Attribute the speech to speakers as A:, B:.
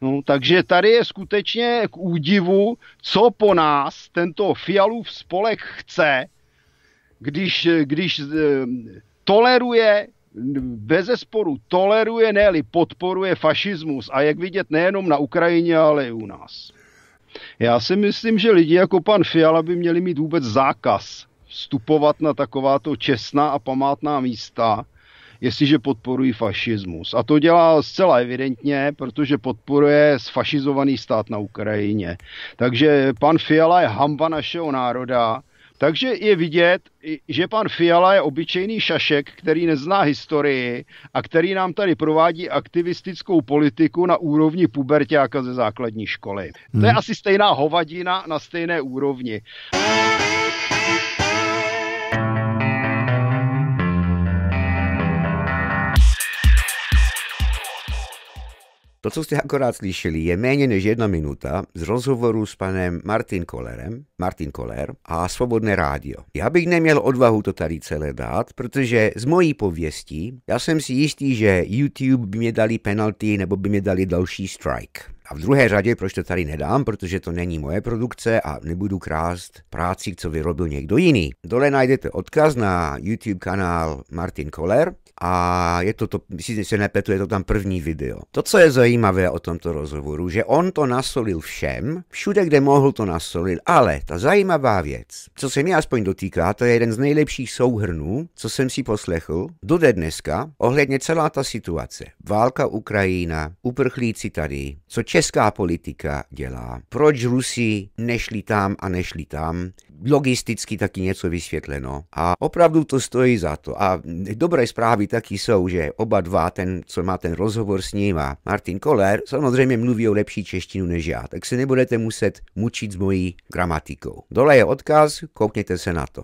A: No, takže tady je skutečně k údivu, co po nás tento Fialův spolek chce, když, když eh, toleruje, bez zesporu toleruje, ne podporuje fašismus. A jak vidět nejenom na Ukrajině, ale i u nás. Já si myslím, že lidi jako pan Fiala by měli mít vůbec zákaz vstupovat na takováto čestná a památná místa, jestliže podporují fašismus. A to dělá zcela evidentně, protože podporuje sfašizovaný stát na Ukrajině. Takže pan Fiala je hamba našeho národa, takže je vidět, že pan Fiala je obyčejný šašek, který nezná historii a který nám tady provádí aktivistickou politiku na úrovni pubertáka ze základní školy. Hmm. To je hmm. asi stejná hovadina na stejné úrovni. Hmm.
B: To, co jste akorát slyšeli, je méně než jedna minuta z rozhovoru s panem Martin Kolerem, Martin Koler a Svobodné rádio. Já bych neměl odvahu to tady celé dát, protože z mojí pověstí, já jsem si jistý, že YouTube by mě dali penalty nebo by mě dali další strike. A v druhé řadě, proč to tady nedám, protože to není moje produkce a nebudu krást práci, co vyrobil někdo jiný. Dole najdete odkaz na YouTube kanál Martin Koller a je to, to že se nepletu, je to tam první video. To, co je zajímavé o tomto rozhovoru, že on to nasolil všem, všude, kde mohl to nasolil, ale ta zajímavá věc, co se mě aspoň dotýká, to je jeden z nejlepších souhrnů, co jsem si poslechl do dneska, ohledně celá ta situace. Válka Ukrajina, uprchlíci tady, co česká politika dělá, proč Rusi nešli tam a nešli tam, logisticky taky něco vysvětleno a opravdu to stojí za to. A dobré zprávy taky jsou, že oba dva, ten, co má ten rozhovor s ním a Martin Koller, samozřejmě mluví o lepší češtinu než já, tak se nebudete muset mučit s mojí gramatikou. Dole je odkaz, koukněte se na to.